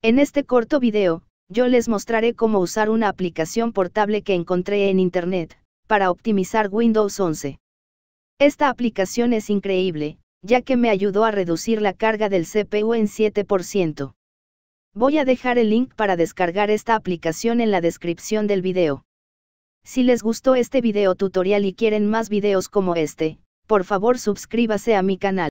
En este corto video, yo les mostraré cómo usar una aplicación portable que encontré en Internet, para optimizar Windows 11. Esta aplicación es increíble, ya que me ayudó a reducir la carga del CPU en 7%. Voy a dejar el link para descargar esta aplicación en la descripción del video. Si les gustó este video tutorial y quieren más videos como este, por favor suscríbase a mi canal.